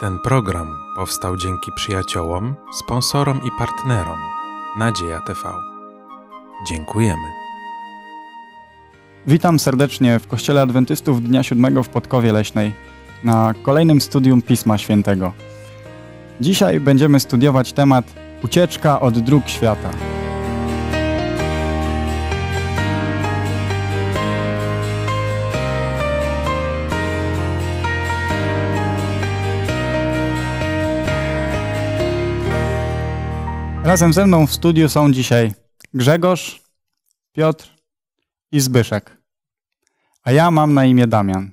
Ten program powstał dzięki przyjaciołom, sponsorom i partnerom Nadzieja TV. Dziękujemy. Witam serdecznie w Kościele Adwentystów Dnia Siódmego w Podkowie Leśnej na kolejnym studium Pisma Świętego. Dzisiaj będziemy studiować temat Ucieczka od dróg świata. Razem ze mną w studiu są dzisiaj Grzegorz, Piotr i Zbyszek. A ja mam na imię Damian.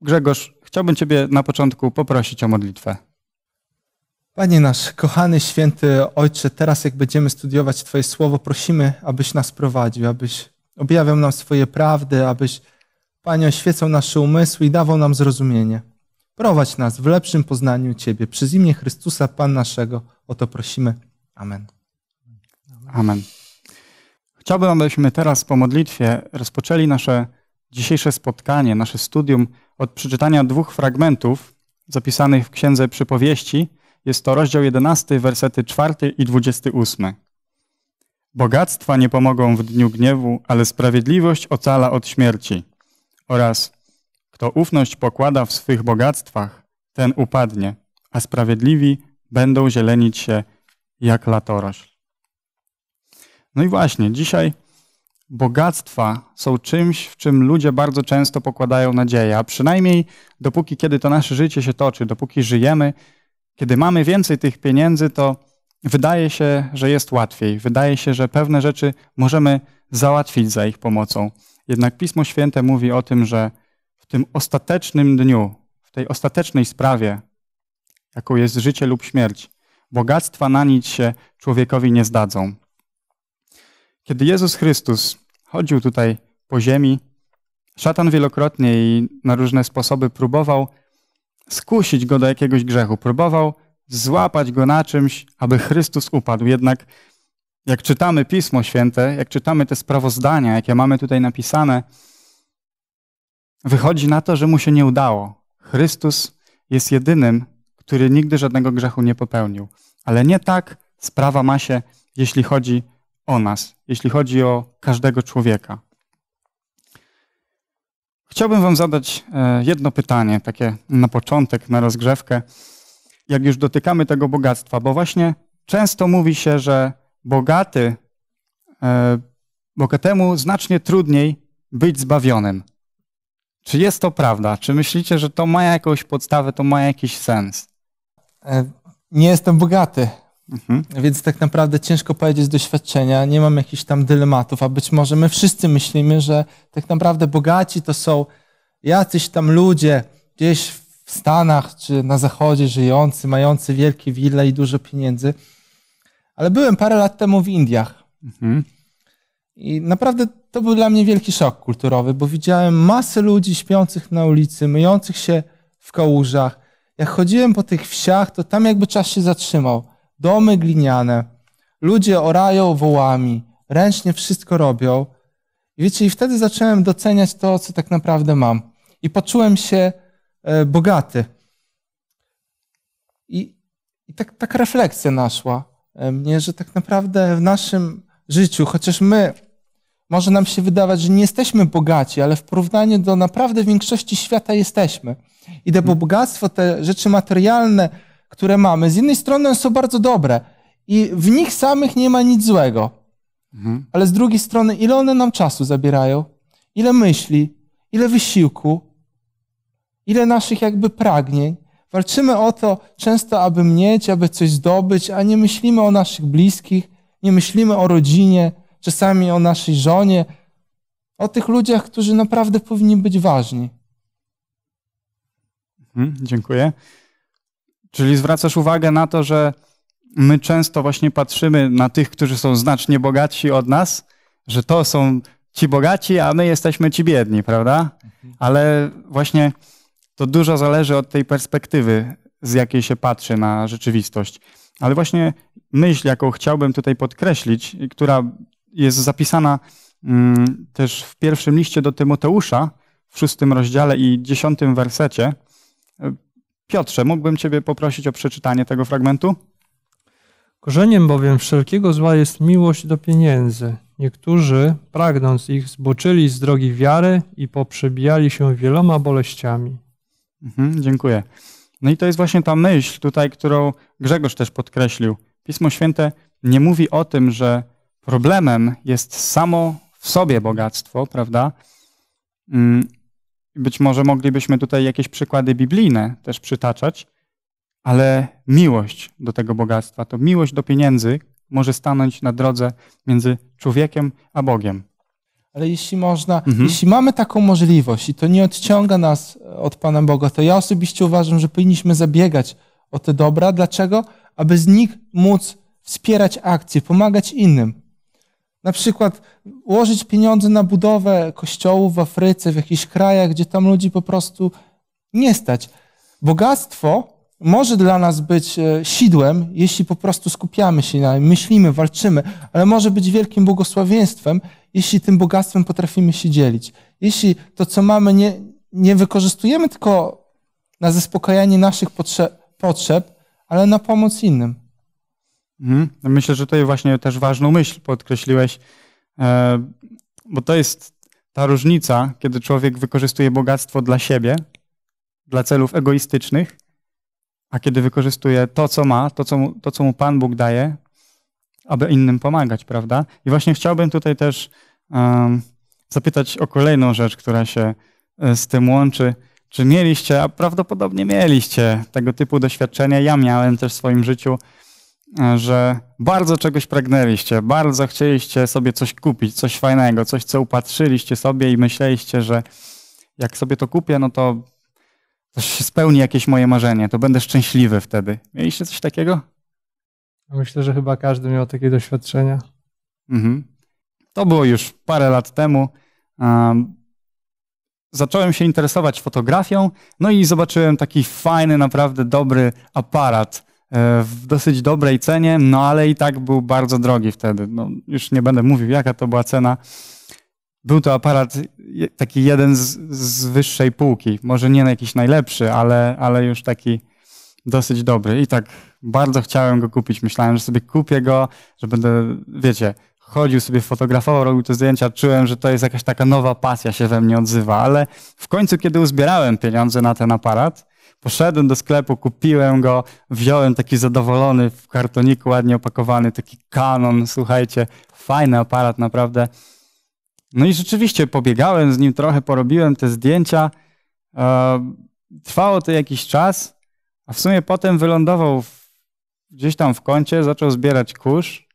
Grzegorz, chciałbym Ciebie na początku poprosić o modlitwę. Panie nasz, kochany, święty Ojcze, teraz jak będziemy studiować Twoje słowo, prosimy, abyś nas prowadził, abyś objawiał nam swoje prawdy, abyś, Panie, oświecał nasze umysły i dawał nam zrozumienie. Prowadź nas w lepszym poznaniu Ciebie, przez imię Chrystusa, Pan naszego. O to prosimy. Amen. Amen. Chciałbym, abyśmy teraz po modlitwie rozpoczęli nasze dzisiejsze spotkanie, nasze studium od przeczytania dwóch fragmentów zapisanych w Księdze Przypowieści. Jest to rozdział 11, wersety 4 i 28. Bogactwa nie pomogą w dniu gniewu, ale sprawiedliwość ocala od śmierci. Oraz kto ufność pokłada w swych bogactwach, ten upadnie, a sprawiedliwi będą zielenić się jak latorośl. No i właśnie, dzisiaj bogactwa są czymś, w czym ludzie bardzo często pokładają nadzieję, a przynajmniej dopóki, kiedy to nasze życie się toczy, dopóki żyjemy, kiedy mamy więcej tych pieniędzy, to wydaje się, że jest łatwiej. Wydaje się, że pewne rzeczy możemy załatwić za ich pomocą. Jednak Pismo Święte mówi o tym, że w tym ostatecznym dniu, w tej ostatecznej sprawie, jaką jest życie lub śmierć. Bogactwa na nic się człowiekowi nie zdadzą. Kiedy Jezus Chrystus chodził tutaj po ziemi, szatan wielokrotnie i na różne sposoby próbował skusić go do jakiegoś grzechu, próbował złapać go na czymś, aby Chrystus upadł. Jednak jak czytamy Pismo Święte, jak czytamy te sprawozdania, jakie mamy tutaj napisane, wychodzi na to, że mu się nie udało. Chrystus jest jedynym, który nigdy żadnego grzechu nie popełnił. Ale nie tak sprawa ma się, jeśli chodzi o nas, jeśli chodzi o każdego człowieka. Chciałbym Wam zadać e, jedno pytanie, takie na początek, na rozgrzewkę, jak już dotykamy tego bogactwa, bo właśnie często mówi się, że bogaty, e, bogatemu znacznie trudniej być zbawionym. Czy jest to prawda? Czy myślicie, że to ma jakąś podstawę, to ma jakiś sens? E, nie jestem bogaty, mhm. więc tak naprawdę ciężko powiedzieć z doświadczenia, nie mam jakichś tam dylematów, a być może my wszyscy myślimy, że tak naprawdę bogaci to są jacyś tam ludzie gdzieś w Stanach czy na Zachodzie żyjący, mający wielkie wille i dużo pieniędzy. Ale byłem parę lat temu w Indiach. Mhm. I naprawdę to był dla mnie wielki szok kulturowy, bo widziałem masę ludzi śpiących na ulicy, myjących się w kałużach, jak chodziłem po tych wsiach, to tam jakby czas się zatrzymał. Domy gliniane, ludzie orają wołami, ręcznie wszystko robią. I wiecie, i wtedy zacząłem doceniać to, co tak naprawdę mam. I poczułem się e, bogaty. I, i tak, taka refleksja naszła e, mnie, że tak naprawdę w naszym życiu, chociaż my może nam się wydawać, że nie jesteśmy bogaci, ale w porównaniu do naprawdę większości świata jesteśmy. I to mm. bogactwo, te rzeczy materialne, które mamy, z jednej strony są bardzo dobre i w nich samych nie ma nic złego. Mhm. Ale z drugiej strony, ile one nam czasu zabierają, ile myśli, ile wysiłku, ile naszych jakby pragnień. Walczymy o to często, aby mieć, aby coś zdobyć, a nie myślimy o naszych bliskich, nie myślimy o rodzinie, czasami o naszej żonie, o tych ludziach, którzy naprawdę powinni być ważni. Mhm, dziękuję. Czyli zwracasz uwagę na to, że my często właśnie patrzymy na tych, którzy są znacznie bogatsi od nas, że to są ci bogaci, a my jesteśmy ci biedni, prawda? Mhm. Ale właśnie to dużo zależy od tej perspektywy, z jakiej się patrzy na rzeczywistość. Ale właśnie myśl, jaką chciałbym tutaj podkreślić, która jest zapisana mm, też w pierwszym liście do Tymoteusza, w szóstym rozdziale i dziesiątym wersecie. E, Piotrze, mógłbym Ciebie poprosić o przeczytanie tego fragmentu? Korzeniem bowiem wszelkiego zła jest miłość do pieniędzy. Niektórzy, pragnąc ich, zboczyli z drogi wiary i poprzebijali się wieloma boleściami. Mhm, dziękuję. No i to jest właśnie ta myśl tutaj, którą Grzegorz też podkreślił. Pismo Święte nie mówi o tym, że Problemem jest samo w sobie bogactwo, prawda? Mm, być może moglibyśmy tutaj jakieś przykłady biblijne też przytaczać, ale miłość do tego bogactwa, to miłość do pieniędzy może stanąć na drodze między człowiekiem a Bogiem. Ale jeśli można, mhm. jeśli mamy taką możliwość i to nie odciąga nas e, od Pana Boga, to ja osobiście uważam, że powinniśmy zabiegać o te dobra. Dlaczego? Aby z nich móc wspierać akcje, pomagać innym. Na przykład ułożyć pieniądze na budowę kościołów w Afryce, w jakichś krajach, gdzie tam ludzi po prostu nie stać. Bogactwo może dla nas być e, sidłem, jeśli po prostu skupiamy się na nim, myślimy, walczymy, ale może być wielkim błogosławieństwem, jeśli tym bogactwem potrafimy się dzielić. Jeśli to, co mamy, nie, nie wykorzystujemy tylko na zaspokajanie naszych potrze potrzeb, ale na pomoc innym. Mhm. No myślę, że tutaj właśnie też ważną myśl podkreśliłeś, e, bo to jest ta różnica, kiedy człowiek wykorzystuje bogactwo dla siebie, dla celów egoistycznych, a kiedy wykorzystuje to, co ma, to, co mu, to, co mu Pan Bóg daje, aby innym pomagać, prawda? I właśnie chciałbym tutaj też um, zapytać o kolejną rzecz, która się e, z tym łączy. Czy mieliście, a prawdopodobnie mieliście tego typu doświadczenia? Ja miałem też w swoim życiu że bardzo czegoś pragnęliście, bardzo chcieliście sobie coś kupić, coś fajnego, coś, co upatrzyliście sobie i myśleliście, że jak sobie to kupię, no to, to się spełni jakieś moje marzenie, to będę szczęśliwy wtedy. Mieliście coś takiego? Myślę, że chyba każdy miał takie doświadczenia. Mhm. To było już parę lat temu. zacząłem się interesować fotografią, no i zobaczyłem taki fajny, naprawdę dobry aparat E, w dosyć dobrej cenie, no ale i tak był bardzo drogi wtedy. No, już nie będę mówił, jaka to była cena. Był to aparat taki jeden z, z wyższej półki, może nie na jakiś najlepszy, ale, ale już taki dosyć dobry. I tak bardzo chciałem go kupić. Myślałem, że sobie kupię go, że będę, wiecie, chodził sobie, fotografował, robił te zdjęcia. Czułem, że to jest jakaś taka nowa pasja się we mnie odzywa, ale w końcu, kiedy uzbierałem pieniądze na ten aparat, Poszedłem do sklepu, kupiłem go, wziąłem taki zadowolony w kartoniku, ładnie opakowany, taki kanon, słuchajcie, fajny aparat naprawdę. No i rzeczywiście pobiegałem z nim trochę, porobiłem te zdjęcia. E, trwało to jakiś czas, a w sumie potem wylądował gdzieś tam w kącie, zaczął zbierać kurz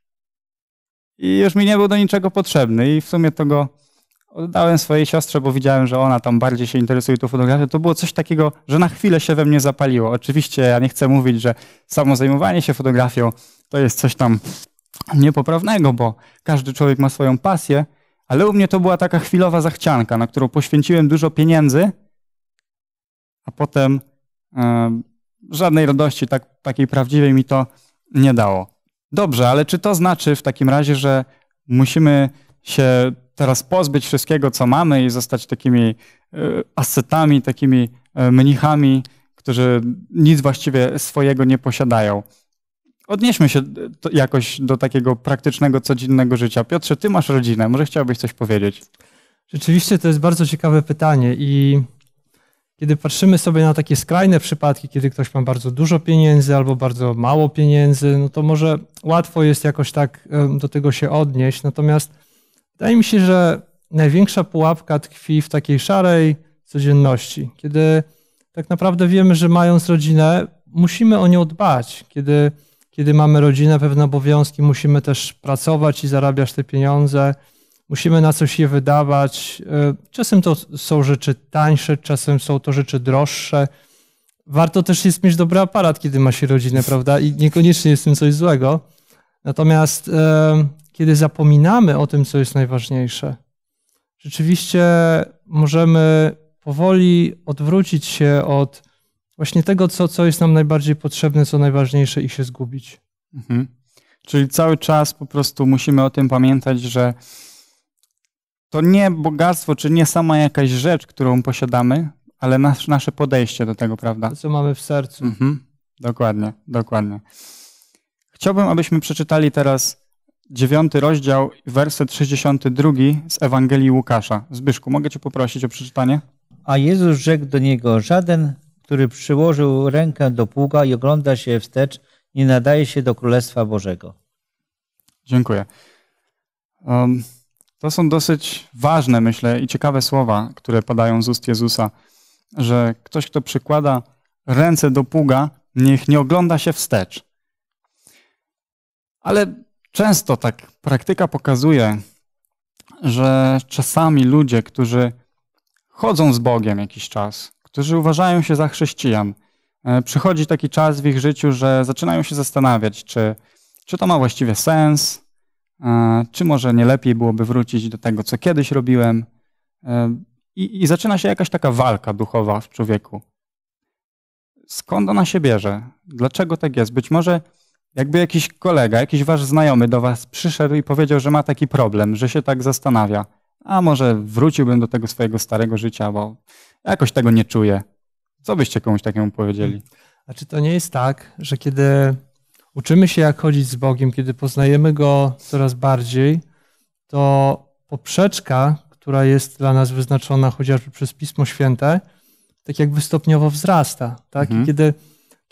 i już mi nie był do niczego potrzebny i w sumie to go oddałem swojej siostrze, bo widziałem, że ona tam bardziej się interesuje tą fotografią. To było coś takiego, że na chwilę się we mnie zapaliło. Oczywiście ja nie chcę mówić, że samo zajmowanie się fotografią to jest coś tam niepoprawnego, bo każdy człowiek ma swoją pasję, ale u mnie to była taka chwilowa zachcianka, na którą poświęciłem dużo pieniędzy, a potem yy, żadnej radości tak, takiej prawdziwej mi to nie dało. Dobrze, ale czy to znaczy w takim razie, że musimy się teraz pozbyć wszystkiego, co mamy i zostać takimi e, asetami, takimi e, mnichami, którzy nic właściwie swojego nie posiadają. Odnieśmy się jakoś do takiego praktycznego, codziennego życia. Piotrze, ty masz rodzinę, może chciałbyś coś powiedzieć? Rzeczywiście to jest bardzo ciekawe pytanie i kiedy patrzymy sobie na takie skrajne przypadki, kiedy ktoś ma bardzo dużo pieniędzy albo bardzo mało pieniędzy, no to może łatwo jest jakoś tak do tego się odnieść. Natomiast Wydaje mi się, że największa pułapka tkwi w takiej szarej codzienności, kiedy tak naprawdę wiemy, że mając rodzinę, musimy o nią dbać. Kiedy, kiedy mamy rodzinę, pewne obowiązki, musimy też pracować i zarabiać te pieniądze, musimy na coś je wydawać. E, czasem to są rzeczy tańsze, czasem są to rzeczy droższe. Warto też jest mieć dobry aparat, kiedy ma się rodzinę, prawda? I niekoniecznie jest w tym coś złego. Natomiast e, kiedy zapominamy o tym, co jest najważniejsze, rzeczywiście możemy powoli odwrócić się od właśnie tego, co, co jest nam najbardziej potrzebne, co najważniejsze i się zgubić. Mhm. Czyli cały czas po prostu musimy o tym pamiętać, że to nie bogactwo, czy nie sama jakaś rzecz, którą posiadamy, ale nasze podejście do tego, prawda? To, co mamy w sercu. Mhm. Dokładnie, dokładnie. Chciałbym, abyśmy przeczytali teraz 9 rozdział, werset 62 z Ewangelii Łukasza. Zbyszku, mogę cię poprosić o przeczytanie? A Jezus rzekł do niego, żaden, który przyłożył rękę do pługa i ogląda się wstecz, nie nadaje się do Królestwa Bożego. Dziękuję. Um, to są dosyć ważne, myślę, i ciekawe słowa, które padają z ust Jezusa, że ktoś, kto przykłada ręce do pługa, niech nie ogląda się wstecz. Ale Często tak praktyka pokazuje, że czasami ludzie, którzy chodzą z Bogiem jakiś czas, którzy uważają się za chrześcijan, e, przychodzi taki czas w ich życiu, że zaczynają się zastanawiać, czy, czy to ma właściwie sens, e, czy może nie lepiej byłoby wrócić do tego, co kiedyś robiłem. E, I, I, zaczyna się jakaś taka walka duchowa w człowieku. Skąd ona się bierze? Dlaczego tak jest? Być może jakby jakiś kolega, jakiś wasz znajomy do was przyszedł i powiedział, że ma taki problem, że się tak zastanawia, a może wróciłbym do tego swojego starego życia, bo jakoś tego nie czuję. Co byście komuś takiemu powiedzieli? A czy to nie jest tak, że kiedy uczymy się, jak chodzić z Bogiem, kiedy poznajemy Go coraz bardziej, to poprzeczka, która jest dla nas wyznaczona chociażby przez Pismo Święte, tak jakby stopniowo wzrasta. Tak? Mhm. Kiedy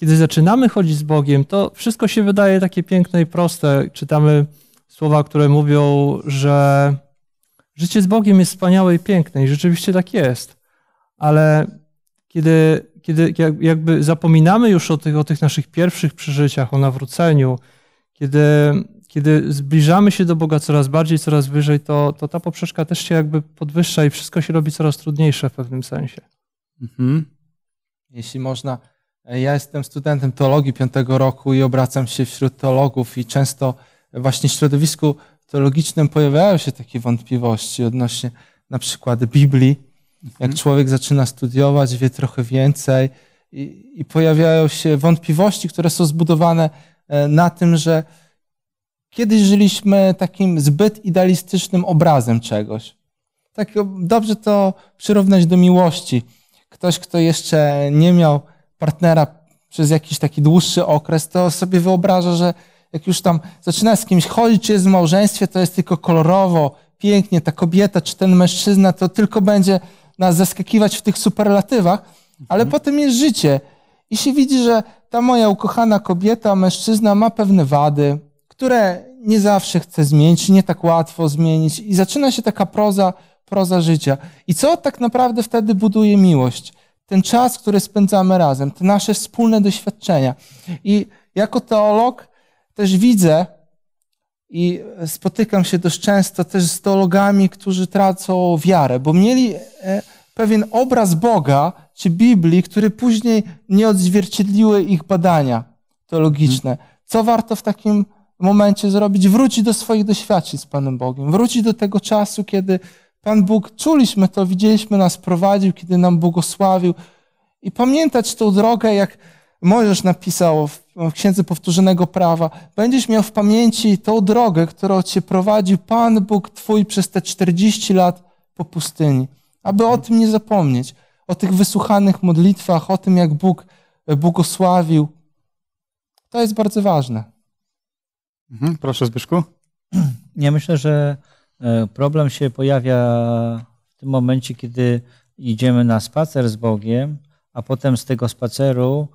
kiedy zaczynamy chodzić z Bogiem, to wszystko się wydaje takie piękne i proste. Czytamy słowa, które mówią, że życie z Bogiem jest wspaniałe i piękne i rzeczywiście tak jest, ale kiedy, kiedy jakby zapominamy już o tych, o tych naszych pierwszych przeżyciach, o nawróceniu, kiedy, kiedy zbliżamy się do Boga coraz bardziej, coraz wyżej, to, to ta poprzeczka też się jakby podwyższa i wszystko się robi coraz trudniejsze w pewnym sensie. Mhm. Jeśli można E, ja jestem studentem teologii piątego roku i obracam się wśród teologów i często właśnie w środowisku teologicznym pojawiają się takie wątpliwości odnośnie na przykład Biblii. Jak mhm. człowiek zaczyna studiować, wie trochę więcej i, i pojawiają się wątpliwości, które są zbudowane e, na tym, że kiedyś żyliśmy takim zbyt idealistycznym obrazem czegoś. Tak dobrze to przyrównać do miłości. Ktoś, kto jeszcze nie miał partnera przez jakiś taki dłuższy okres, to sobie wyobraża, że jak już tam zaczyna z kimś chodzić, jest w małżeństwie, to jest tylko kolorowo, pięknie, ta kobieta czy ten mężczyzna, to tylko będzie nas zaskakiwać w tych superlatywach, ale mhm. potem jest życie i się widzi, że ta moja ukochana kobieta, mężczyzna ma pewne wady, które nie zawsze chce zmienić, nie tak łatwo zmienić i zaczyna się taka proza, proza życia. I co tak naprawdę wtedy buduje miłość? ten czas, który spędzamy razem, te nasze wspólne doświadczenia. I jako teolog też widzę i spotykam się dość często też z teologami, którzy tracą wiarę, bo mieli e, pewien obraz Boga czy Biblii, który później nie odzwierciedliły ich badania teologiczne. Co warto w takim momencie zrobić? Wrócić do swoich doświadczeń z Panem Bogiem, wrócić do tego czasu, kiedy Pan Bóg, czuliśmy to, widzieliśmy, nas prowadził, kiedy nam błogosławił. I pamiętać tą drogę, jak Możesz napisał w Księdze Powtórzonego Prawa. Będziesz miał w pamięci tą drogę, którą cię prowadził Pan Bóg Twój przez te 40 lat po pustyni. Aby o tym nie zapomnieć, o tych wysłuchanych modlitwach, o tym, jak Bóg błogosławił. To jest bardzo ważne. Mhm, proszę, Zbyszku. Ja myślę, że E, problem się pojawia w tym momencie, kiedy idziemy na spacer z Bogiem, a potem z tego spaceru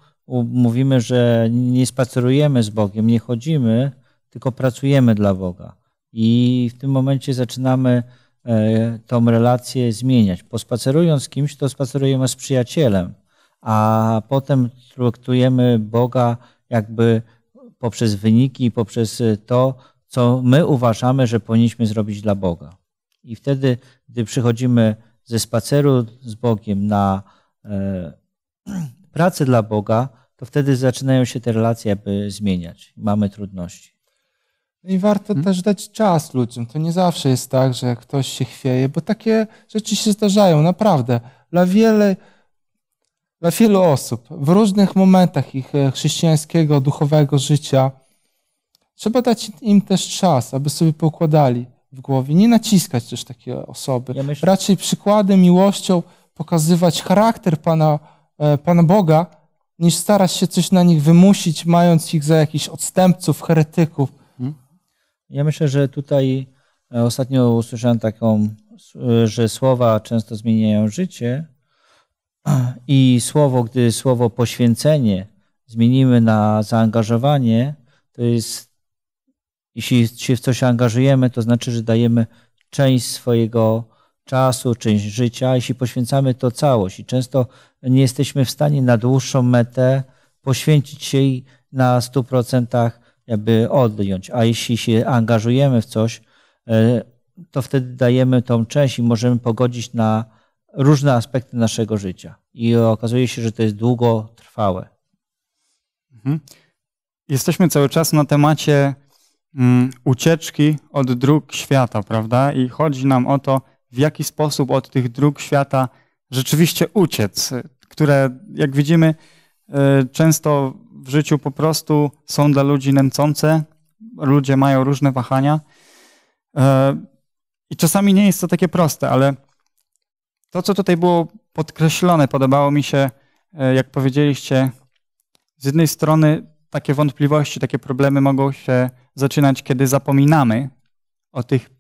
mówimy, że nie spacerujemy z Bogiem, nie chodzimy, tylko pracujemy dla Boga. I w tym momencie zaczynamy e, tą relację zmieniać. Pospacerując z kimś, to spacerujemy z przyjacielem, a potem traktujemy Boga jakby poprzez wyniki, poprzez to, co my uważamy, że powinniśmy zrobić dla Boga. I wtedy, gdy przychodzimy ze spaceru z Bogiem na e, pracę dla Boga, to wtedy zaczynają się te relacje aby zmieniać. Mamy trudności. I warto hmm? też dać czas ludziom. To nie zawsze jest tak, że ktoś się chwieje, bo takie rzeczy się zdarzają, naprawdę. Dla, wiele, dla wielu osób w różnych momentach ich e, chrześcijańskiego, duchowego życia Trzeba dać im też czas, aby sobie pokładali w głowie. Nie naciskać też takie osoby. Ja myślę... Raczej przykładem, miłością pokazywać charakter Pana, e, Pana Boga, niż starać się coś na nich wymusić, mając ich za jakichś odstępców, heretyków. Hmm? Ja myślę, że tutaj e, ostatnio usłyszałem taką, e, że słowa często zmieniają życie i słowo, gdy słowo poświęcenie zmienimy na zaangażowanie, to jest jeśli się w coś angażujemy, to znaczy, że dajemy część swojego czasu, część życia, jeśli poświęcamy to całość i często nie jesteśmy w stanie na dłuższą metę poświęcić się i na 100% jakby odjąć. A jeśli się angażujemy w coś, e, to wtedy dajemy tą część i możemy pogodzić na różne aspekty naszego życia. I okazuje się, że to jest długotrwałe. Mhm. Jesteśmy cały czas na temacie Mm, ucieczki od dróg świata, prawda? I chodzi nam o to, w jaki sposób od tych dróg świata rzeczywiście uciec, które, jak widzimy, e, często w życiu po prostu są dla ludzi nęcące. Ludzie mają różne wahania. E, I czasami nie jest to takie proste, ale to, co tutaj było podkreślone, podobało mi się, e, jak powiedzieliście, z jednej strony takie wątpliwości, takie problemy mogą się zaczynać, kiedy zapominamy o, tych,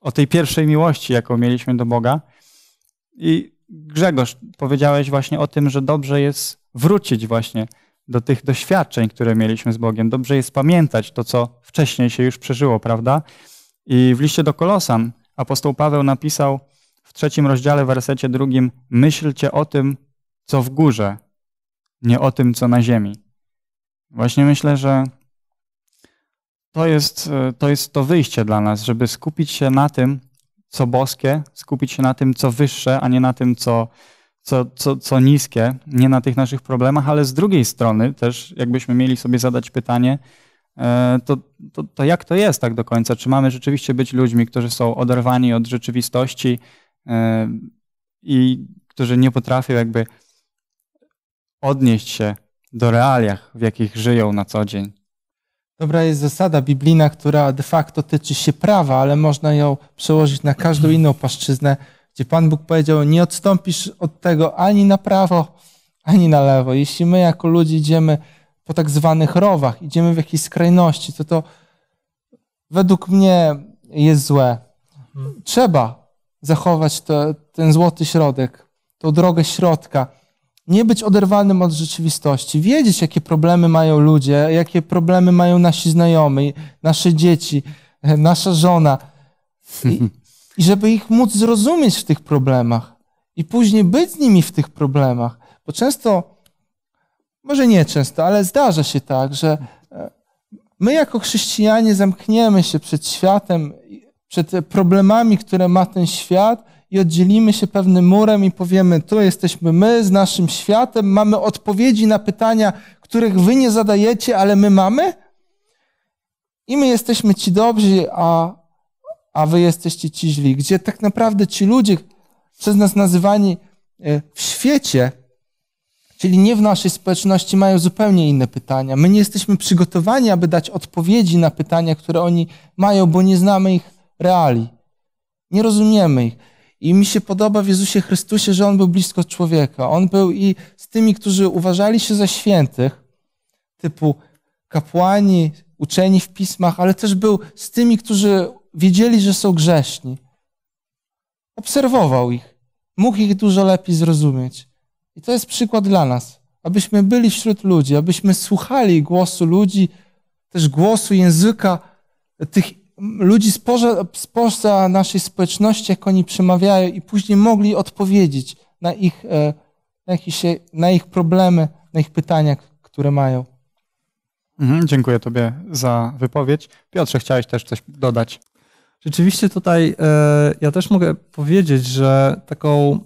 o tej pierwszej miłości, jaką mieliśmy do Boga. I Grzegorz, powiedziałeś właśnie o tym, że dobrze jest wrócić właśnie do tych doświadczeń, które mieliśmy z Bogiem. Dobrze jest pamiętać to, co wcześniej się już przeżyło, prawda? I w liście do Kolosan apostoł Paweł napisał w trzecim rozdziale, wersecie drugim: Myślcie o tym, co w górze, nie o tym, co na ziemi. Właśnie myślę, że to jest, e, to jest to wyjście dla nas, żeby skupić się na tym, co boskie, skupić się na tym, co wyższe, a nie na tym, co, co, co, co niskie, nie na tych naszych problemach, ale z drugiej strony też, jakbyśmy mieli sobie zadać pytanie, e, to, to, to jak to jest tak do końca? Czy mamy rzeczywiście być ludźmi, którzy są oderwani od rzeczywistości e, i którzy nie potrafią jakby odnieść się do realiach, w jakich żyją na co dzień. Dobra jest zasada biblijna, która de facto tyczy się prawa, ale można ją przełożyć na każdą inną płaszczyznę, gdzie Pan Bóg powiedział: Nie odstąpisz od tego ani na prawo, ani na lewo. Jeśli my jako ludzie idziemy po tak zwanych rowach, idziemy w jakiejś skrajności, to to według mnie jest złe. Mhm. Trzeba zachować te, ten złoty środek, tą drogę środka nie być oderwanym od rzeczywistości, wiedzieć, jakie problemy mają ludzie, jakie problemy mają nasi znajomi, nasze dzieci, e, nasza żona. I, I, żeby ich móc zrozumieć w tych problemach i później być z nimi w tych problemach. Bo często, może nie często, ale zdarza się tak, że e, my jako chrześcijanie zamkniemy się przed światem, przed problemami, które ma ten świat i oddzielimy się pewnym murem i powiemy: Tu jesteśmy my z naszym światem, mamy odpowiedzi na pytania, których wy nie zadajecie, ale my mamy? I my jesteśmy ci dobrzy, a, a wy jesteście ci źli. Gdzie tak naprawdę ci ludzie przez nas nazywani e, w świecie, czyli nie w naszej społeczności, mają zupełnie inne pytania. My nie jesteśmy przygotowani, aby dać odpowiedzi na pytania, które oni mają, bo nie znamy ich reali. Nie rozumiemy ich. I mi się podoba w Jezusie Chrystusie, że On był blisko człowieka. On był i z tymi, którzy uważali się za świętych, typu kapłani, uczeni w pismach, ale też był z tymi, którzy wiedzieli, że są grzeszni. Obserwował ich, mógł ich dużo lepiej zrozumieć. I to jest przykład dla nas, abyśmy byli wśród ludzi, abyśmy słuchali głosu ludzi, też głosu języka tych ludzi spoza, spoza naszej społeczności, jak oni przemawiają i później mogli odpowiedzieć na ich, e, na, na ich problemy, na ich pytania, które mają. Mhm, dziękuję Tobie za wypowiedź. Piotrze, chciałeś też coś dodać. Rzeczywiście tutaj e, ja też mogę powiedzieć, że taką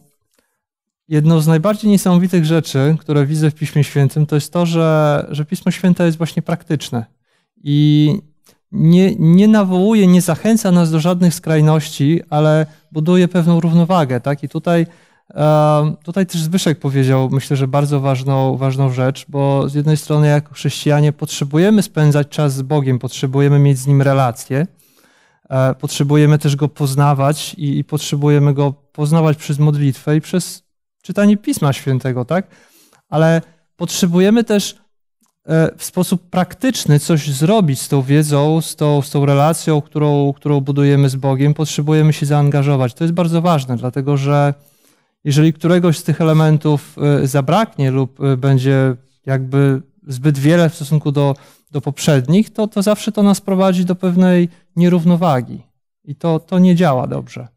jedną z najbardziej niesamowitych rzeczy, które widzę w Piśmie Świętym, to jest to, że, że Pismo Święte jest właśnie praktyczne. I nie, nie nawołuje, nie zachęca nas do żadnych skrajności, ale buduje pewną równowagę, tak? I tutaj, e, tutaj też Zbyszek powiedział, myślę, że bardzo ważną, ważną rzecz, bo z jednej strony jako chrześcijanie potrzebujemy spędzać czas z Bogiem, potrzebujemy mieć z Nim relacje, e, potrzebujemy też Go poznawać i, i potrzebujemy Go poznawać przez modlitwę i przez czytanie Pisma Świętego, tak? Ale potrzebujemy też E, w sposób praktyczny coś zrobić z tą wiedzą, z tą, z tą relacją, którą, którą budujemy z Bogiem, potrzebujemy się zaangażować. To jest bardzo ważne, dlatego że jeżeli któregoś z tych elementów e, zabraknie lub e, będzie jakby zbyt wiele w stosunku do, do poprzednich, to, to zawsze to nas prowadzi do pewnej nierównowagi i to, to nie działa dobrze.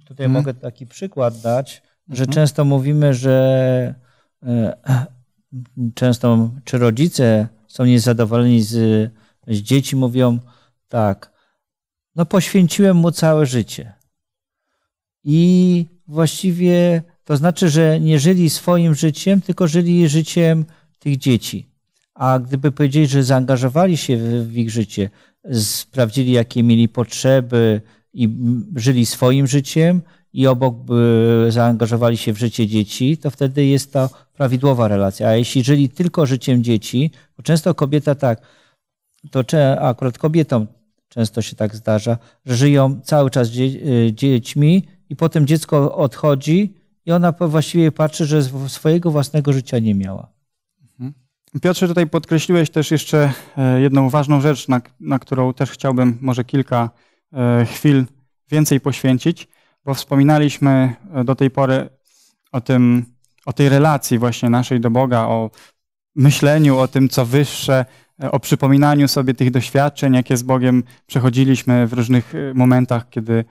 Tutaj hmm. mogę mhm. taki przykład dać, że hmm. często mówimy, że często czy rodzice są niezadowoleni z, z dzieci, mówią tak, no poświęciłem mu całe życie. I właściwie to znaczy, że nie żyli swoim życiem, tylko żyli życiem tych dzieci. A gdyby powiedzieli, że zaangażowali się w, w ich życie, sprawdzili, jakie mieli potrzeby i żyli swoim życiem i obok by zaangażowali się w życie dzieci, to wtedy jest to prawidłowa relacja. A jeśli żyli tylko życiem dzieci, bo często kobieta tak, to akurat kobietom często się tak zdarza, że żyją cały czas dzie y, dziećmi i potem dziecko odchodzi i ona właściwie patrzy, że swojego własnego życia nie miała. Mhm. Piotrze, tutaj podkreśliłeś też jeszcze e, jedną ważną rzecz, na, na którą też chciałbym może kilka e, chwil więcej poświęcić bo wspominaliśmy e, do tej pory o, tym, o tej relacji właśnie naszej do Boga, o myśleniu o tym, co wyższe, e, o przypominaniu sobie tych doświadczeń, jakie z Bogiem przechodziliśmy w różnych e, momentach, kiedy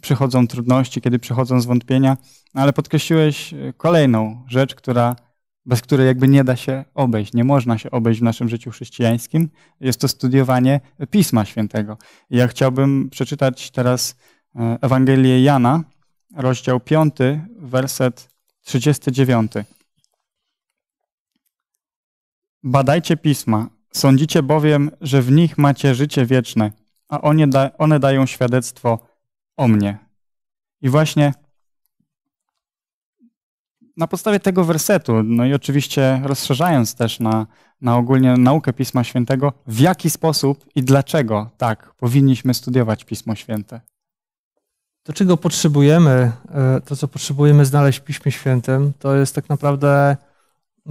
przychodzą trudności, kiedy przychodzą zwątpienia, no, ale podkreśliłeś kolejną rzecz, która, bez której jakby nie da się obejść, nie można się obejść w naszym życiu chrześcijańskim. Jest to studiowanie Pisma Świętego. I ja chciałbym przeczytać teraz E, Ewangelię Jana, rozdział 5, werset 39. Badajcie pisma, sądzicie bowiem, że w nich macie życie wieczne, a one, da, one dają świadectwo o mnie. I właśnie na podstawie tego wersetu, no i oczywiście rozszerzając też na, na ogólnie naukę Pisma Świętego, w jaki sposób i dlaczego tak powinniśmy studiować Pismo Święte. To, czego potrzebujemy, e, to, co potrzebujemy znaleźć w Piśmie Świętym, to jest tak naprawdę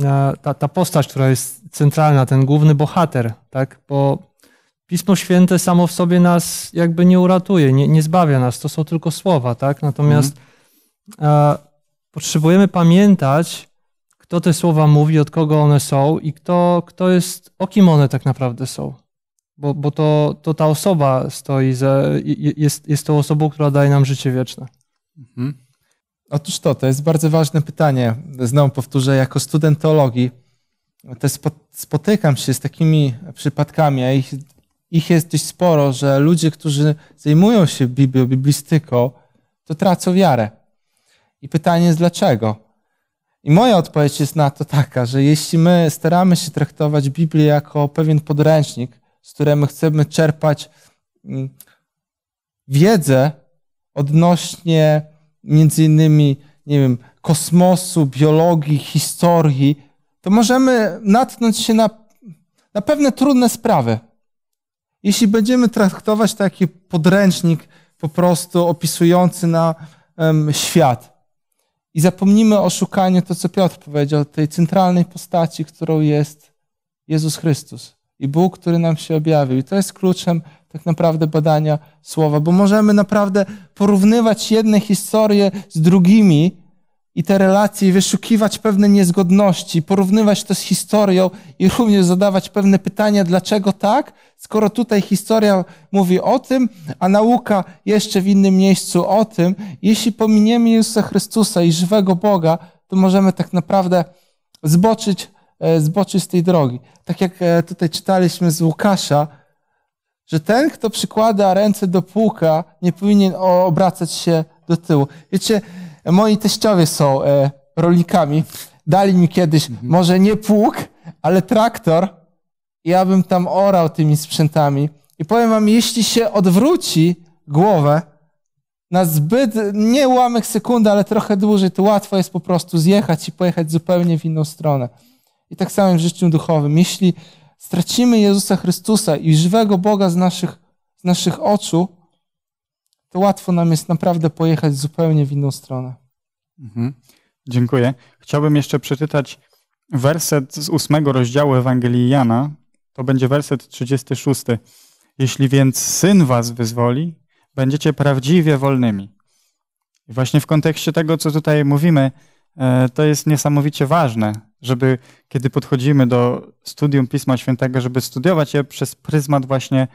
e, ta, ta postać, która jest centralna, ten główny bohater, tak? Bo Pismo Święte samo w sobie nas jakby nie uratuje, nie, nie zbawia nas, to są tylko słowa, tak? Natomiast mhm. e, potrzebujemy pamiętać, kto te słowa mówi, od kogo one są i kto, kto jest, o kim one tak naprawdę są bo, bo to, to ta osoba stoi, za, jest, jest tą osobą, która daje nam życie wieczne. Mhm. Otóż to, to jest bardzo ważne pytanie. Znowu powtórzę, jako student teologii te spotykam się z takimi przypadkami, a ich, ich jest dość sporo, że ludzie, którzy zajmują się Biblią, biblistyką, to tracą wiarę. I pytanie jest dlaczego? I moja odpowiedź jest na to taka, że jeśli my staramy się traktować Biblię jako pewien podręcznik, z którego chcemy czerpać mm, wiedzę odnośnie między innymi, nie wiem, kosmosu, biologii, historii, to możemy natknąć się na, na pewne trudne sprawy. Jeśli będziemy traktować taki podręcznik po prostu opisujący na um, świat i zapomnimy o szukaniu to, co Piotr powiedział, tej centralnej postaci, którą jest Jezus Chrystus i Bóg, który nam się objawił. I to jest kluczem tak naprawdę badania słowa, bo możemy naprawdę porównywać jedne historie z drugimi i te relacje, wyszukiwać pewne niezgodności, porównywać to z historią i również zadawać pewne pytania, dlaczego tak, skoro tutaj historia mówi o tym, a nauka jeszcze w innym miejscu o tym. Jeśli pominiemy Jezusa Chrystusa i żywego Boga, to możemy tak naprawdę zboczyć, e, zboczyć z tej drogi tak jak e, tutaj czytaliśmy z Łukasza, że ten, kto przykłada ręce do płuka, nie powinien obracać się do tyłu. Wiecie, moi teściowie są e, rolnikami. Dali mi kiedyś mhm. może nie pług, ale traktor. ja bym tam orał tymi sprzętami. I powiem wam, jeśli się odwróci głowę na zbyt, nie ułamek sekundy, ale trochę dłużej, to łatwo jest po prostu zjechać i pojechać zupełnie w inną stronę. I tak samo w życiu duchowym. Jeśli stracimy Jezusa Chrystusa i żywego Boga z naszych, z naszych oczu, to łatwo nam jest naprawdę pojechać zupełnie w inną stronę. Mhm. Dziękuję. Chciałbym jeszcze przeczytać werset z ósmego rozdziału Ewangelii Jana. To będzie werset 36. Jeśli więc Syn was wyzwoli, będziecie prawdziwie wolnymi. I właśnie w kontekście tego, co tutaj mówimy, e, to jest niesamowicie ważne, żeby kiedy podchodzimy do studium Pisma Świętego, żeby studiować je przez pryzmat właśnie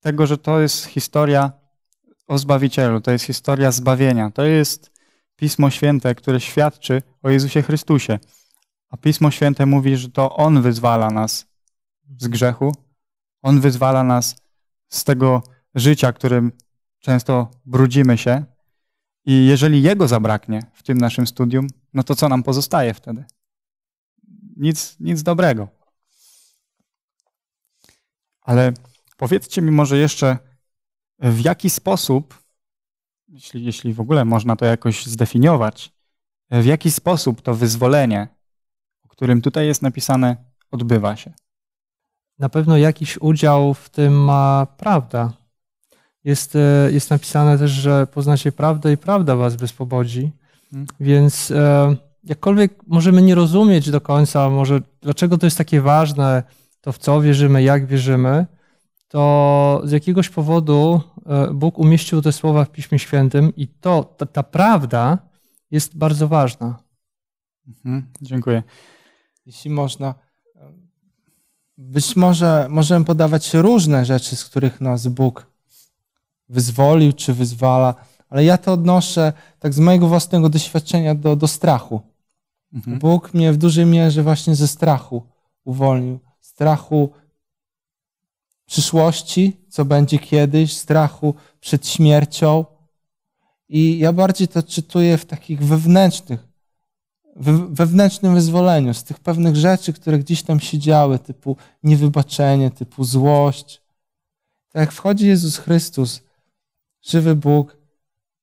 tego, że to jest historia o Zbawicielu, to jest historia zbawienia, to jest Pismo Święte, które świadczy o Jezusie Chrystusie. A Pismo Święte mówi, że to On wyzwala nas z grzechu, On wyzwala nas z tego życia, którym często brudzimy się. I jeżeli Jego zabraknie w tym naszym studium, no to co nam pozostaje wtedy? nic, nic dobrego. Ale powiedzcie mi może jeszcze, w jaki sposób, jeśli, jeśli w ogóle można to jakoś zdefiniować, w jaki sposób to wyzwolenie, o którym tutaj jest napisane, odbywa się? Na pewno jakiś udział w tym ma prawda. Jest, e, jest napisane też, że poznacie prawdę i prawda was bezpobodzi. Hmm. Więc. E, jakkolwiek możemy nie rozumieć do końca, może dlaczego to jest takie ważne, to w co wierzymy, jak wierzymy, to z jakiegoś powodu e, Bóg umieścił te słowa w Piśmie Świętym i to, ta, ta prawda jest bardzo ważna. Mhm, dziękuję. Jeśli można, być może możemy podawać różne rzeczy, z których nas Bóg wyzwolił czy wyzwala, ale ja to odnoszę tak z mojego własnego doświadczenia do, do strachu. Mhm. Bóg mnie w dużej mierze właśnie ze strachu uwolnił. Strachu przyszłości, co będzie kiedyś, strachu przed śmiercią. I ja bardziej to czytuję w takich wewnętrznych, wewnętrznym wyzwoleniu, z tych pewnych rzeczy, które gdzieś tam się działy, typu niewybaczenie, typu złość. Tak jak wchodzi Jezus Chrystus, żywy Bóg,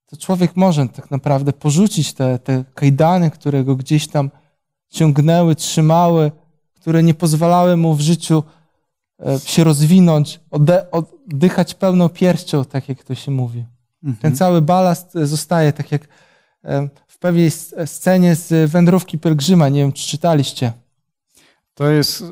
to człowiek może tak naprawdę porzucić te, te kajdany, które go gdzieś tam ciągnęły, trzymały, które nie pozwalały mu w życiu e, się rozwinąć, oddychać pełną pierścią, tak jak to się mówi. Mhm. Ten cały balast e, zostaje, tak jak e, w pewnej scenie z Wędrówki Pielgrzyma, nie wiem czy czytaliście. To jest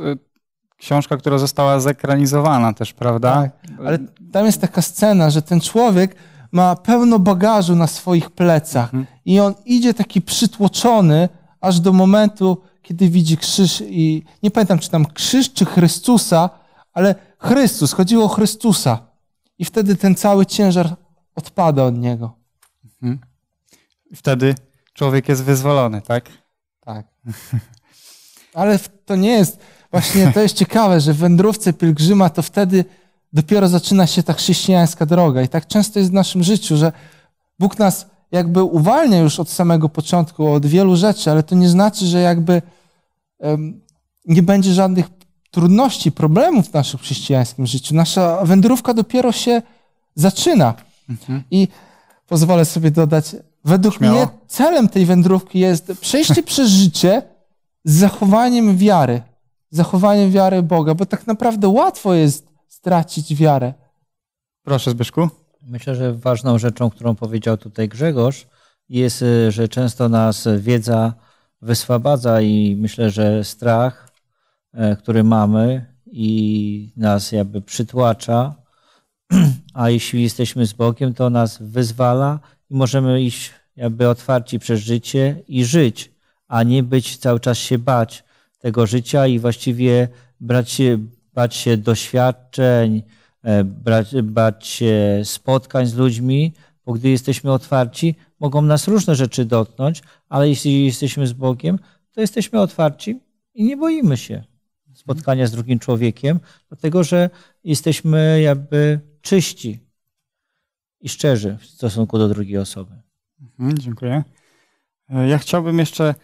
książka, która została zekranizowana też, prawda? Tak, ale tam jest taka scena, że ten człowiek ma pełno bagażu na swoich plecach mhm. i on idzie taki przytłoczony aż do momentu, kiedy widzi krzyż i nie pamiętam, czy tam krzyż, czy Chrystusa, ale Chrystus, chodziło o Chrystusa. I wtedy ten cały ciężar odpada od niego. Mhm. wtedy człowiek jest wyzwolony, tak? Tak. Ale to nie jest, właśnie to jest ciekawe, że w wędrówce pielgrzyma to wtedy dopiero zaczyna się ta chrześcijańska droga. I tak często jest w naszym życiu, że Bóg nas jakby uwalnia już od samego początku, od wielu rzeczy, ale to nie znaczy, że jakby nie będzie żadnych trudności, problemów w naszym chrześcijańskim życiu. Nasza wędrówka dopiero się zaczyna. Mhm. I pozwolę sobie dodać, według Śmiało. mnie celem tej wędrówki jest przejście przez życie z zachowaniem wiary, zachowaniem wiary Boga, bo tak naprawdę łatwo jest stracić wiarę. Proszę, Zbyszku. Myślę, że ważną rzeczą, którą powiedział tutaj Grzegorz, jest, y, że często nas wiedza wyswabadza i myślę, że strach, e, który mamy i nas jakby przytłacza, a jeśli jesteśmy z Bogiem, to nas wyzwala i możemy iść jakby otwarci przez życie i żyć, a nie być cały czas się bać tego życia i właściwie brać się bać się doświadczeń, e, brać, bać się spotkań z ludźmi, bo gdy jesteśmy otwarci, mogą nas różne rzeczy dotknąć, ale jeśli jesteśmy z Bogiem, to jesteśmy otwarci i nie boimy się spotkania z drugim człowiekiem, dlatego że jesteśmy jakby czyści i szczerzy w stosunku do drugiej osoby. Mhm, dziękuję. E, ja chciałbym jeszcze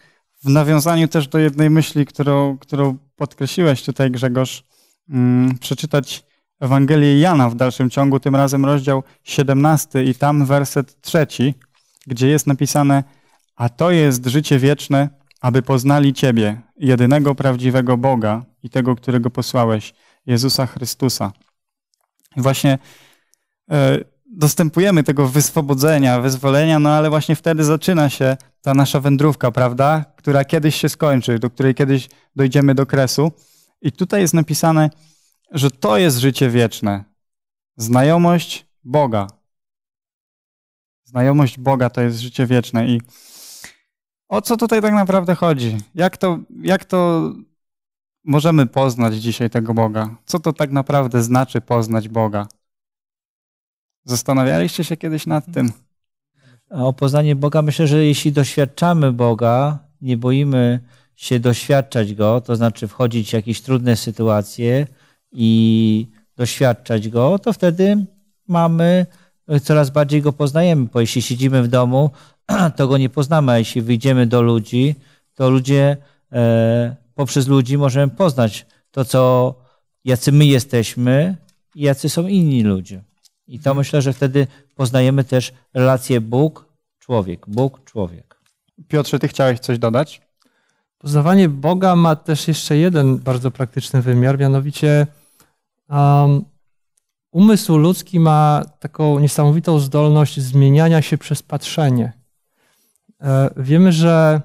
w nawiązaniu też do jednej myśli, którą, którą podkreśliłeś tutaj, Grzegorz, Mm, przeczytać Ewangelię Jana w dalszym ciągu, tym razem rozdział 17 i tam werset trzeci, gdzie jest napisane: A to jest życie wieczne, aby poznali Ciebie, jedynego prawdziwego Boga i tego, którego posłałeś, Jezusa Chrystusa. I właśnie e, dostępujemy tego wyswobodzenia, wyzwolenia, no ale właśnie wtedy zaczyna się ta nasza wędrówka, prawda? Która kiedyś się skończy, do której kiedyś dojdziemy do kresu. I tutaj jest napisane, że to jest życie wieczne. Znajomość Boga. Znajomość Boga to jest życie wieczne. I o co tutaj tak naprawdę chodzi? Jak to, jak to możemy poznać dzisiaj tego Boga? Co to tak naprawdę znaczy poznać Boga? Zastanawialiście się kiedyś nad tym? O poznanie Boga myślę, że jeśli doświadczamy Boga, nie boimy się doświadczać go, to znaczy wchodzić w jakieś trudne sytuacje i doświadczać go, to wtedy mamy, e, coraz bardziej go poznajemy, bo jeśli siedzimy w domu, to go nie poznamy, a jeśli wyjdziemy do ludzi, to ludzie, e, poprzez ludzi możemy poznać to, co, jacy my jesteśmy i jacy są inni ludzie. I to myślę, że wtedy poznajemy też relację Bóg-człowiek, Bóg-człowiek. Piotrze, ty chciałeś coś dodać? Poznawanie Boga ma też jeszcze jeden bardzo praktyczny wymiar, mianowicie um, umysł ludzki ma taką niesamowitą zdolność zmieniania się przez patrzenie. E, wiemy, że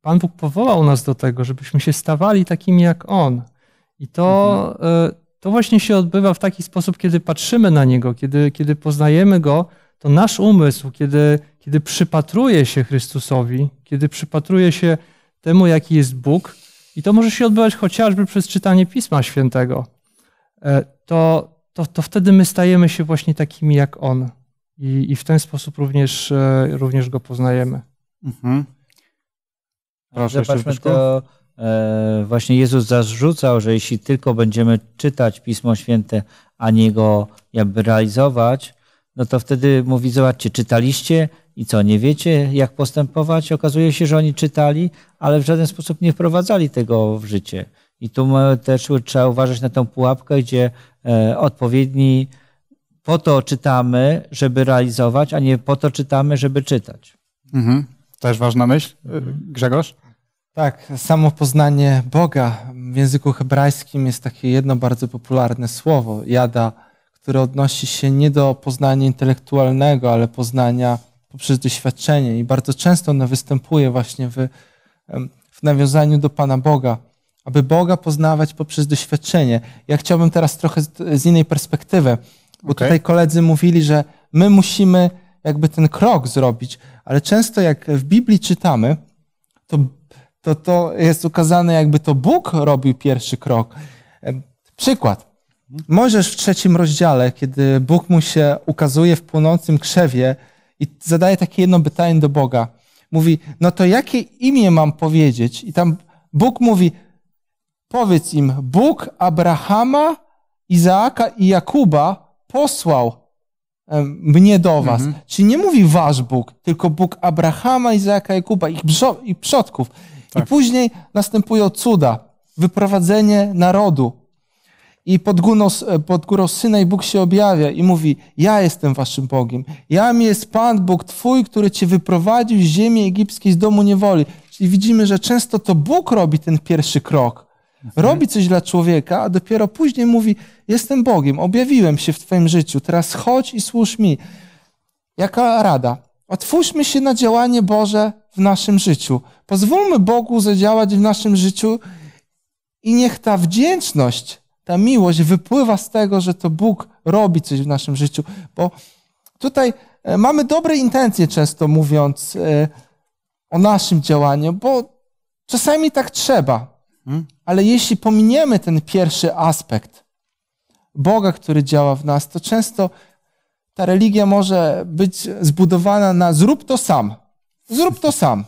Pan Bóg powołał nas do tego, żebyśmy się stawali takimi jak On. I to, mhm. e, to właśnie się odbywa w taki sposób, kiedy patrzymy na Niego, kiedy, kiedy poznajemy Go, to nasz umysł, kiedy, kiedy przypatruje się Chrystusowi, kiedy przypatruje się temu, jaki jest Bóg, i to może się odbywać chociażby przez czytanie Pisma Świętego, e, to, to, to wtedy my stajemy się właśnie takimi jak On. I, i w ten sposób również, e, również Go poznajemy. Mhm. Proszę, Zobaczmy to, e, właśnie Jezus zarzucał, że jeśli tylko będziemy czytać Pismo Święte, a nie go jakby realizować, no to wtedy mówi, zobaczcie, czytaliście, i co, nie wiecie, jak postępować? Okazuje się, że oni czytali, ale w żaden sposób nie wprowadzali tego w życie. I tu też trzeba uważać na tą pułapkę, gdzie e, odpowiedni po to czytamy, żeby realizować, a nie po to czytamy, żeby czytać. Mhm. Też ważna myśl, e, Grzegorz? Tak, samo poznanie Boga w języku hebrajskim jest takie jedno bardzo popularne słowo, jada, które odnosi się nie do poznania intelektualnego, ale poznania poprzez doświadczenie. I bardzo często ono występuje właśnie w, w nawiązaniu do Pana Boga, aby Boga poznawać poprzez doświadczenie. Ja chciałbym teraz trochę z, innej perspektywy, bo okay. tutaj koledzy mówili, że my musimy jakby ten krok zrobić, ale często jak w Biblii czytamy, to to, to jest ukazane, jakby to Bóg robił pierwszy krok. Przykład. Możesz w trzecim rozdziale, kiedy Bóg mu się ukazuje w płonącym krzewie, i zadaje takie jedno pytanie do Boga. Mówi, no to jakie imię mam powiedzieć? I tam Bóg mówi, powiedz im, Bóg Abrahama, Izaaka i Jakuba posłał mnie do was. Mhm. Czyli nie mówi wasz Bóg, tylko Bóg Abrahama, Izaaka, Jakuba, ich, brzo, ich przodków. Tak. I później następują cuda, wyprowadzenie narodu, i pod górą, pod górą i Bóg się objawia i mówi, ja jestem waszym Bogiem. Ja mi jest Pan Bóg Twój, który cię wyprowadził z ziemi egipskiej, z domu niewoli. Czyli widzimy, że często to Bóg robi ten pierwszy krok. Robi coś dla człowieka, a dopiero później mówi, jestem Bogiem, objawiłem się w twoim życiu, teraz chodź i służ mi. Jaka rada? Otwórzmy się na działanie Boże w naszym życiu. Pozwólmy Bogu zadziałać w naszym życiu i niech ta wdzięczność ta miłość wypływa z tego, że to Bóg robi coś w naszym życiu. Bo tutaj e, mamy dobre intencje, często mówiąc e, o naszym działaniu, bo czasami tak trzeba. Hmm? Ale jeśli pominiemy ten pierwszy aspekt Boga, który działa w nas, to często ta religia może być zbudowana na zrób to sam. Zrób to sam.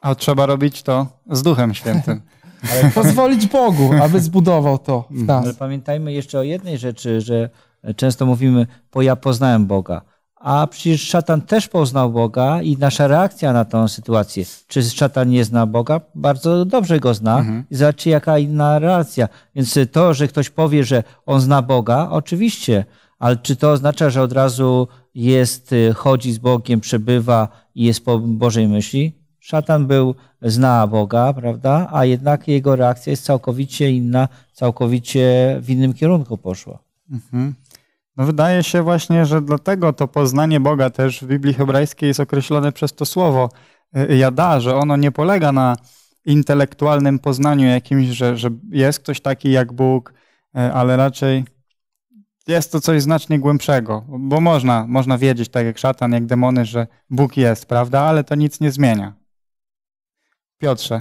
A trzeba robić to z Duchem Świętym. pozwolić Bogu, aby zbudował to w nas. Ale pamiętajmy jeszcze o jednej rzeczy, że często mówimy, bo ja poznałem Boga. A przecież szatan też poznał Boga i nasza reakcja na tą sytuację. Czy szatan nie zna Boga? Bardzo dobrze go zna. Mhm. I jaka inna reakcja? Więc to, że ktoś powie, że on zna Boga, oczywiście, ale czy to oznacza, że od razu jest, y, chodzi z Bogiem, przebywa i jest po Bożej myśli? Szatan był, zna Boga, prawda? A jednak jego reakcja jest całkowicie inna, całkowicie w innym kierunku poszła. Mhm. No wydaje się właśnie, że dlatego to poznanie Boga też w Biblii hebrajskiej jest określone przez to słowo y, jada, że ono nie polega na intelektualnym poznaniu jakimś, że, że jest ktoś taki jak Bóg, y, ale raczej jest to coś znacznie głębszego, bo można, można wiedzieć, tak jak szatan, jak demony, że Bóg jest, prawda, ale to nic nie zmienia. Piotrze,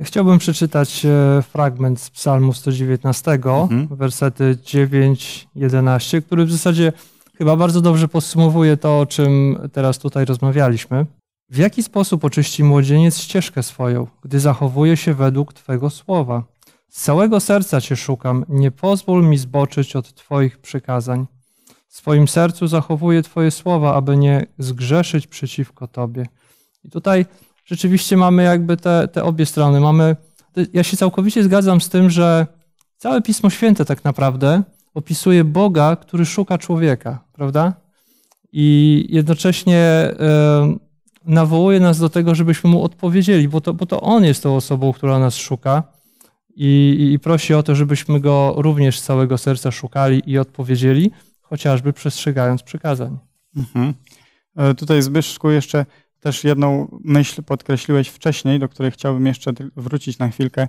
chciałbym przeczytać e, fragment z Psalmu 119, mhm. wersety 9-11, który w zasadzie chyba bardzo dobrze podsumowuje to, o czym teraz tutaj rozmawialiśmy. W jaki sposób oczyści młodzieniec ścieżkę swoją, gdy zachowuje się według Twojego słowa? Z całego serca Cię szukam, nie pozwól mi zboczyć od Twoich przykazań. W swoim sercu zachowuję Twoje słowa, aby nie zgrzeszyć przeciwko Tobie. I tutaj rzeczywiście mamy jakby te, te obie strony. Mamy, ja się całkowicie zgadzam z tym, że całe Pismo Święte tak naprawdę opisuje Boga, który szuka człowieka, prawda? I jednocześnie nawołuje nas do tego, żebyśmy mu odpowiedzieli, bo to, bo to on jest tą osobą, która nas szuka i, i prosi o to, żebyśmy go również z całego serca szukali i odpowiedzieli, chociażby przestrzegając przykazań. Mhm. E, tutaj Zbyszku jeszcze też jedną myśl podkreśliłeś wcześniej, do której chciałbym jeszcze wrócić na chwilkę,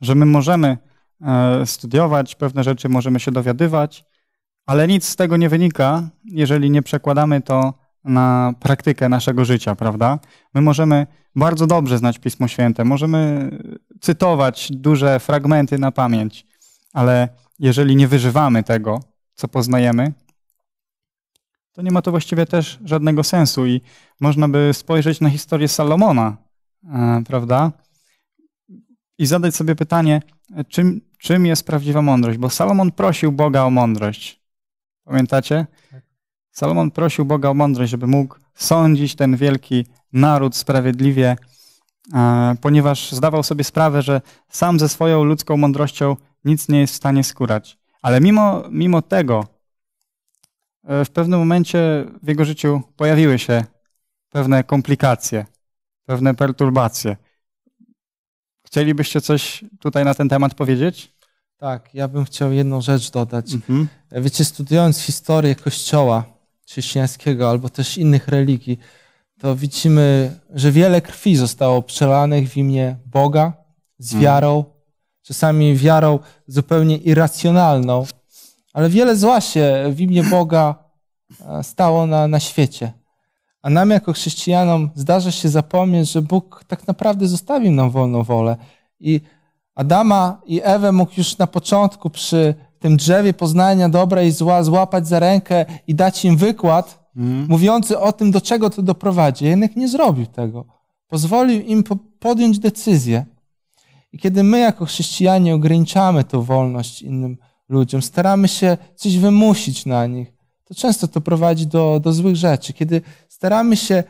że my możemy e, studiować pewne rzeczy, możemy się dowiadywać, ale nic z tego nie wynika, jeżeli nie przekładamy to na praktykę naszego życia, prawda? My możemy bardzo dobrze znać Pismo Święte, możemy cytować duże fragmenty na pamięć, ale jeżeli nie wyżywamy tego, co poznajemy, to nie ma to właściwie też żadnego sensu i można by spojrzeć na historię Salomona, e, prawda? I zadać sobie pytanie, e, czym, czym jest prawdziwa mądrość? Bo Salomon prosił Boga o mądrość. Pamiętacie? Tak. Salomon prosił Boga o mądrość, żeby mógł sądzić ten wielki naród sprawiedliwie, e, ponieważ zdawał sobie sprawę, że sam ze swoją ludzką mądrością nic nie jest w stanie skurać. Ale mimo, mimo tego E, w pewnym momencie w jego życiu pojawiły się pewne komplikacje, pewne perturbacje. Chcielibyście coś tutaj na ten temat powiedzieć? Tak, ja bym chciał jedną rzecz dodać. Mhm. E, wiecie, studiując historię Kościoła chrześcijańskiego albo też innych religii, to widzimy, że wiele krwi zostało przelanych w imię Boga z mhm. wiarą, mhm. czasami wiarą zupełnie irracjonalną, ale wiele zła się w imię Boga e, stało na, na świecie. A nam jako chrześcijanom zdarza się zapomnieć, że Bóg tak naprawdę zostawił nam wolną wolę. I Adama i Ewę mógł już na początku przy tym drzewie poznania dobra i zła złapać za rękę i dać im wykład mm. mówiący o tym, do czego to doprowadzi. Jednak nie zrobił tego. Pozwolił im po podjąć decyzję. I kiedy my jako chrześcijanie ograniczamy tą wolność innym, ludziom, staramy się coś wymusić na nich, to często to prowadzi do, do złych rzeczy. Kiedy staramy się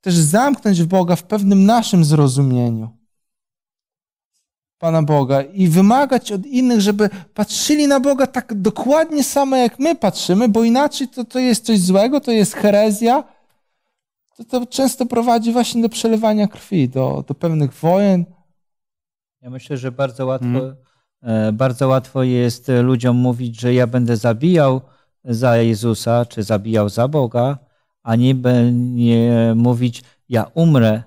też zamknąć Boga w pewnym naszym zrozumieniu Pana Boga i wymagać od innych, żeby patrzyli na Boga tak dokładnie samo, jak my patrzymy, bo inaczej to, to jest coś złego, to jest herezja, to, to często prowadzi właśnie do przelewania krwi, do, do pewnych wojen. Ja myślę, że bardzo łatwo hmm. E, bardzo łatwo jest e, ludziom mówić, że ja będę zabijał za Jezusa, czy zabijał za Boga, a nie, nie mówić, ja umrę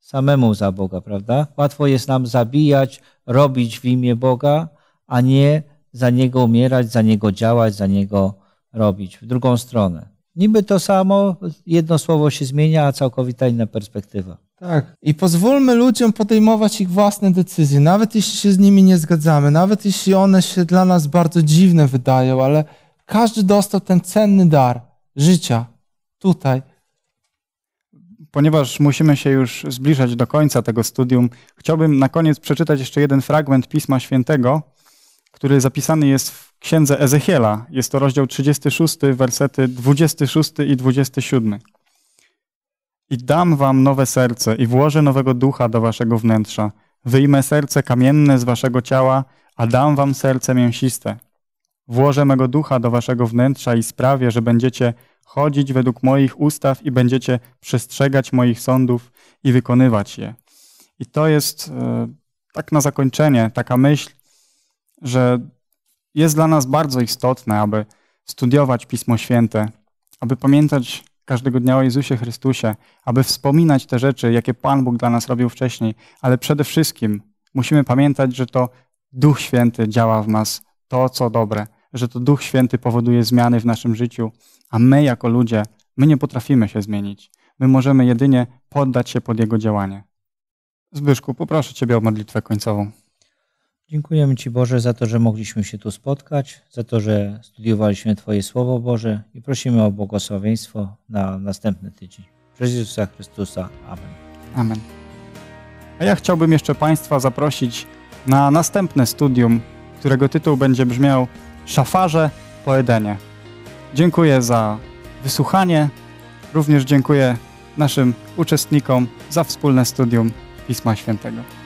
samemu za Boga, prawda? Łatwo jest nam zabijać, robić w imię Boga, a nie za Niego umierać, za Niego działać, za Niego robić. W drugą stronę. Niby to samo, jedno słowo się zmienia, a całkowita inna perspektywa. Tak. I pozwólmy ludziom podejmować ich własne decyzje, nawet jeśli się z nimi nie zgadzamy, nawet jeśli one się dla nas bardzo dziwne wydają, ale każdy dostał ten cenny dar życia tutaj. Ponieważ musimy się już zbliżać do końca tego studium, chciałbym na koniec przeczytać jeszcze jeden fragment Pisma Świętego, który zapisany jest w księdze Ezechiela. Jest to rozdział 36, wersety 26 i 27. I dam wam nowe serce i włożę nowego ducha do waszego wnętrza. Wyjmę serce kamienne z waszego ciała, a dam wam serce mięsiste. Włożę mego ducha do waszego wnętrza i sprawię, że będziecie chodzić według moich ustaw i będziecie przestrzegać moich sądów i wykonywać je. I to jest e, tak na zakończenie taka myśl, że jest dla nas bardzo istotne, aby studiować Pismo Święte, aby pamiętać każdego dnia o Jezusie Chrystusie, aby wspominać te rzeczy, jakie Pan Bóg dla nas robił wcześniej, ale przede wszystkim musimy pamiętać, że to Duch Święty działa w nas to, co dobre, że to Duch Święty powoduje zmiany w naszym życiu, a my jako ludzie, my nie potrafimy się zmienić. My możemy jedynie poddać się pod Jego działanie. Zbyszku, poproszę Ciebie o modlitwę końcową. Dziękujemy Ci, Boże, za to, że mogliśmy się tu spotkać, za to, że studiowaliśmy Twoje Słowo, Boże, i prosimy o błogosławieństwo na następny tydzień. Przez Jezusa Chrystusa. Amen. Amen. A ja chciałbym jeszcze Państwa zaprosić na następne studium, którego tytuł będzie brzmiał Szafarze po Edenie. Dziękuję za wysłuchanie. Również dziękuję naszym uczestnikom za wspólne studium Pisma Świętego.